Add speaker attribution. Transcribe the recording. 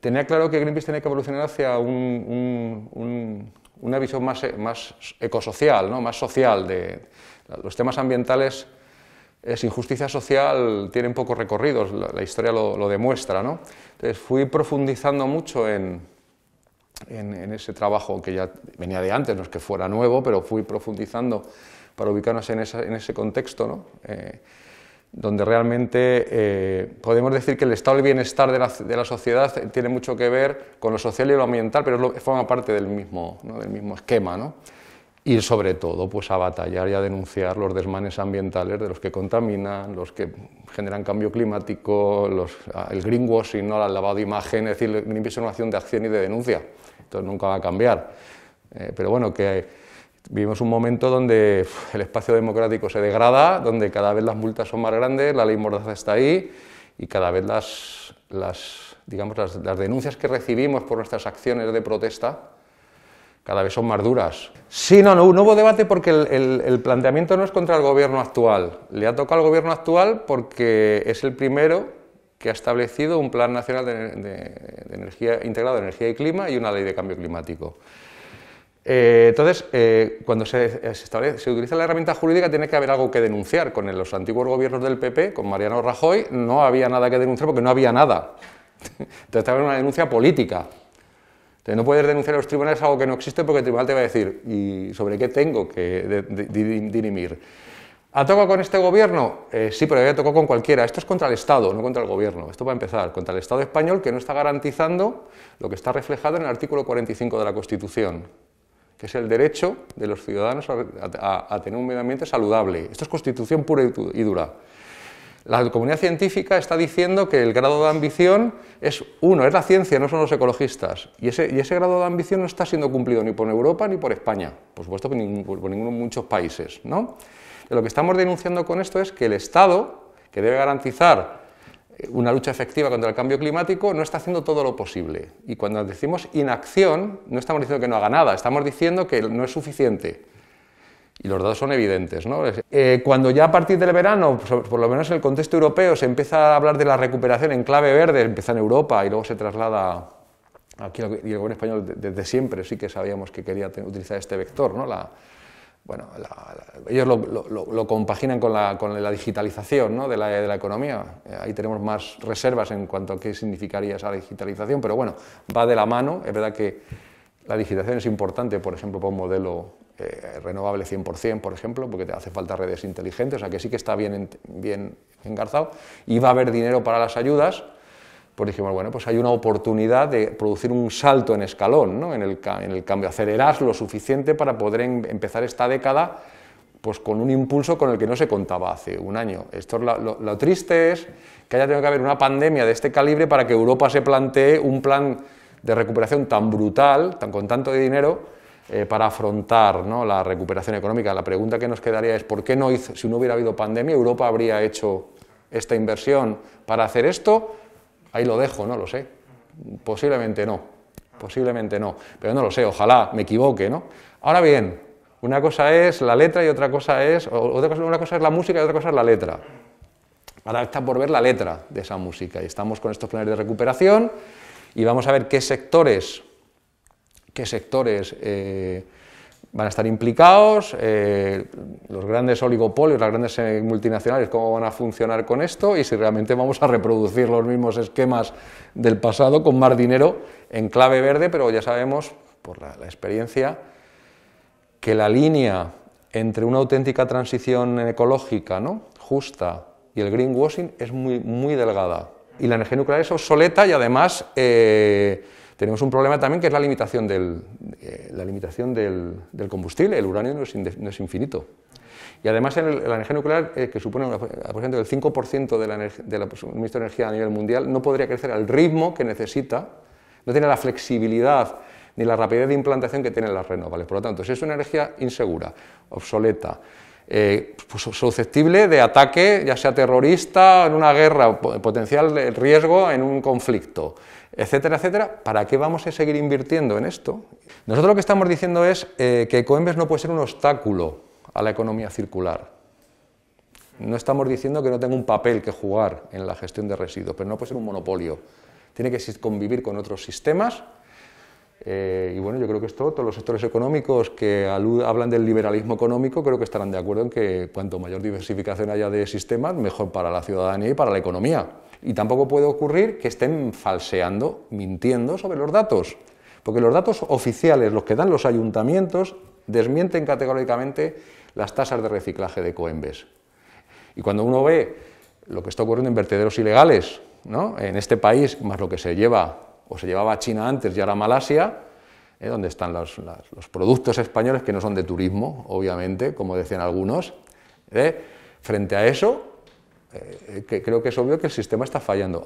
Speaker 1: tenía claro que Greenpeace tenía que evolucionar hacia una visión más, ecosocial, más social. De, los temas ambientales, es injusticia social, tienen pocos recorridos, la, historia lo, demuestra. Entonces fui profundizando mucho en, ese trabajo que ya venía de antes, no es que fuera nuevo, pero fui profundizando para ubicarnos en, ese contexto. Eh, donde realmente eh, podemos decir que el estado del bienestar de la, sociedad tiene mucho que ver con lo social y lo ambiental, pero forma parte del mismo, esquema. Y sobre todo pues, a batallar y a denunciar los desmanes ambientales de los que contaminan, los que generan cambio climático, los, el greenwashing, ¿no? el lavado de imagen, es decir, Greenpeace es una acción de acción y de denuncia, entonces nunca va a cambiar. Eh, pero bueno, que Vivimos un momento donde el espacio democrático se degrada, donde cada vez las multas son más grandes, la ley mordaza está ahí y cada vez las, digamos, las, denuncias que recibimos por nuestras acciones de protesta cada vez son más duras. Sí, no, no, no hubo debate porque el, planteamiento no es contra el gobierno actual. Le ha tocado al gobierno actual porque es el primero que ha establecido un plan nacional de, de energía integrado de energía y clima y una ley de cambio climático. Eh, entonces, eh, cuando eh, se, utiliza la herramienta jurídica, tiene que haber algo que denunciar. Con los antiguos gobiernos del PP, con Mariano Rajoy, no había nada que denunciar porque no había nada. Entonces, estaba una denuncia política. no puedes denunciar a los tribunales algo que no existe porque el tribunal te va a decir ¿y sobre qué tengo que dirimir? ¿Ha tocado con este gobierno? sí, pero ya tocó con cualquiera. Esto es contra el Estado, no contra el gobierno. Esto va a empezar. Contra el Estado español que no está garantizando lo que está reflejado en el artículo 45 de la Constitución que es el derecho de los ciudadanos a, tener un medio ambiente saludable. Esto es constitución pura y dura. La comunidad científica está diciendo que el grado de ambición es uno, es la ciencia, no son los ecologistas. Y ese, y ese grado de ambición no está siendo cumplido ni por Europa ni por España, por supuesto que por, muchos países. ¿no? lo que estamos denunciando con esto es que el Estado, que debe garantizar una lucha efectiva contra el cambio climático, no está haciendo todo lo posible. Y cuando decimos inacción, no estamos diciendo que no haga nada, estamos diciendo que no es suficiente. Y los datos son evidentes. Eh, cuando ya a partir del verano, pues, por lo menos en el contexto europeo, se empieza a hablar de la recuperación en clave verde, empieza en Europa y luego se traslada aquí, y el gobierno español desde siempre sí que sabíamos que quería utilizar este vector, ¿no? la, bueno, ellos lo, compaginan con la, digitalización ¿no? de, la, economía. Eh, ahí tenemos más reservas en cuanto a qué significaría esa digitalización, pero bueno, va de la mano. Es verdad que la digitalización es importante, por ejemplo, para un modelo eh, renovable 100%, por ejemplo, porque te hace falta redes inteligentes, o sea que sí que está bien, bien engarzado. Y va a haber dinero para las ayudas, pues dijimos, bueno, pues hay una oportunidad de producir un salto en escalón, ¿no? en, el, en el cambio, acelerar lo suficiente para poder em, empezar esta década pues con un impulso con el que no se contaba hace un año. Esto lo, triste es que haya tenido que haber una pandemia de este calibre para que Europa se plantee un plan de recuperación tan brutal, tan, con tanto dinero, eh, para afrontar la recuperación económica. La pregunta que nos quedaría es, ¿por qué no hizo, si no hubiera habido pandemia, Europa habría hecho esta inversión para hacer esto? Ahí lo dejo, no lo sé. Posiblemente no, posiblemente no, pero no lo sé, ojalá me equivoque, ¿no? Ahora bien, una cosa es la letra y otra cosa es, una cosa es la música y otra cosa es la letra. Ahora está por ver la letra de esa música y estamos con estos planes de recuperación y vamos a ver qué sectores, qué sectores eh, van a estar implicados, eh, los grandes oligopolios, las grandes eh, multinacionales, cómo van a funcionar con esto y si realmente vamos a reproducir los mismos esquemas del pasado con más dinero en clave verde, pero ya sabemos por la, experiencia que la línea entre una auténtica transición ecológica ¿no? justa y el greenwashing es muy, muy delgada. Y la energía nuclear es obsoleta y además... Eh, tenemos un problema también que es la limitación del, la limitación del, combustible, el uranio no es, infinito. Y además la energía nuclear, eh, que supone aproximadamente el 5% de la, de la pues, suministro de energía a nivel mundial, no podría crecer al ritmo que necesita, no tiene la flexibilidad ni la rapidez de implantación que tienen las renovables. Por lo tanto, si es una energía insegura, obsoleta, eh, pues, susceptible de ataque, ya sea terrorista, en una guerra, potencial riesgo en un conflicto, etcétera, etcétera, ¿para qué vamos a seguir invirtiendo en esto? Nosotros lo que estamos diciendo es eh, que Coembes no puede ser un obstáculo a la economía circular. No estamos diciendo que no tenga un papel que jugar en la gestión de residuos, pero no puede ser un monopolio. Tiene que convivir con otros sistemas eh, y bueno, yo creo que esto, todos los sectores económicos que hablan del liberalismo económico, creo que estarán de acuerdo en que cuanto mayor diversificación haya de sistemas, mejor para la ciudadanía y para la economía. Y tampoco puede ocurrir que estén falseando, mintiendo sobre los datos, porque los datos oficiales, los que dan los ayuntamientos, desmienten categóricamente las tasas de reciclaje de Coembes. Y cuando uno ve lo que está ocurriendo en vertederos ilegales, en este país, más lo que se lleva o se llevaba a China antes y ahora a Malasia, ¿eh? donde están los, productos españoles que no son de turismo, obviamente, como decían algunos. ¿eh? Frente a eso, eh, creo que es obvio que el sistema está fallando.